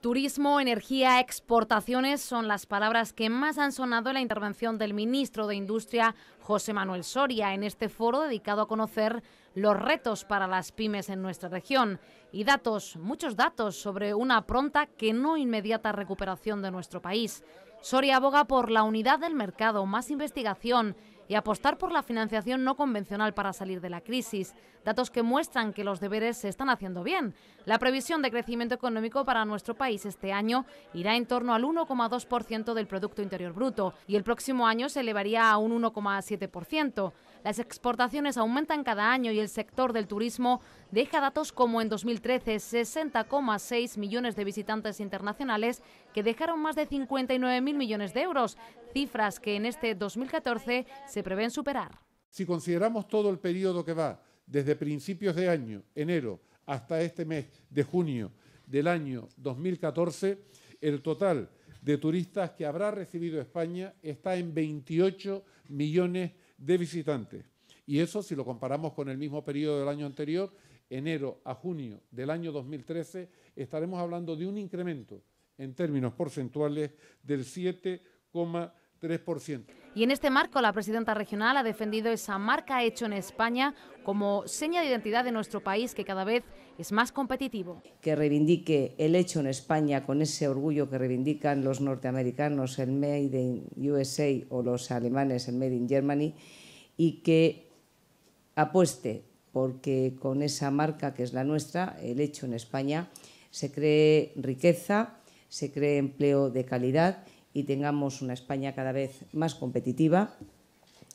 Turismo, energía, exportaciones son las palabras que más han sonado en la intervención del ministro de Industria, José Manuel Soria, en este foro dedicado a conocer los retos para las pymes en nuestra región y datos, muchos datos sobre una pronta que no inmediata recuperación de nuestro país. Soria aboga por la unidad del mercado, más investigación, y apostar por la financiación no convencional para salir de la crisis. Datos que muestran que los deberes se están haciendo bien. La previsión de crecimiento económico para nuestro país este año irá en torno al 1,2% del Producto Interior Bruto y el próximo año se elevaría a un 1,7%. Las exportaciones aumentan cada año y el sector del turismo deja datos como en 2013 60,6 millones de visitantes internacionales que dejaron más de 59.000 millones de euros, cifras que en este 2014 se prevén superar. Si consideramos todo el periodo que va desde principios de año, enero, hasta este mes de junio del año 2014, el total de turistas que habrá recibido España está en 28 millones de visitantes. Y eso, si lo comparamos con el mismo periodo del año anterior, enero a junio del año 2013, estaremos hablando de un incremento en términos porcentuales del 7,5%. 3%. Y en este marco, la presidenta regional ha defendido esa marca hecho en España como seña de identidad de nuestro país que cada vez es más competitivo. Que reivindique el hecho en España con ese orgullo que reivindican los norteamericanos, el Made in USA o los alemanes, el Made in Germany, y que apueste porque con esa marca que es la nuestra, el hecho en España, se cree riqueza, se cree empleo de calidad y tengamos una España cada vez más competitiva,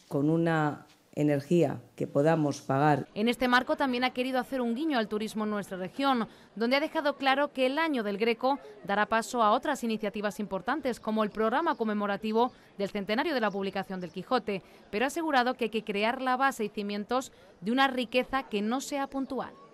con una energía que podamos pagar. En este marco también ha querido hacer un guiño al turismo en nuestra región, donde ha dejado claro que el año del Greco dará paso a otras iniciativas importantes, como el programa conmemorativo del centenario de la publicación del Quijote, pero ha asegurado que hay que crear la base y cimientos de una riqueza que no sea puntual.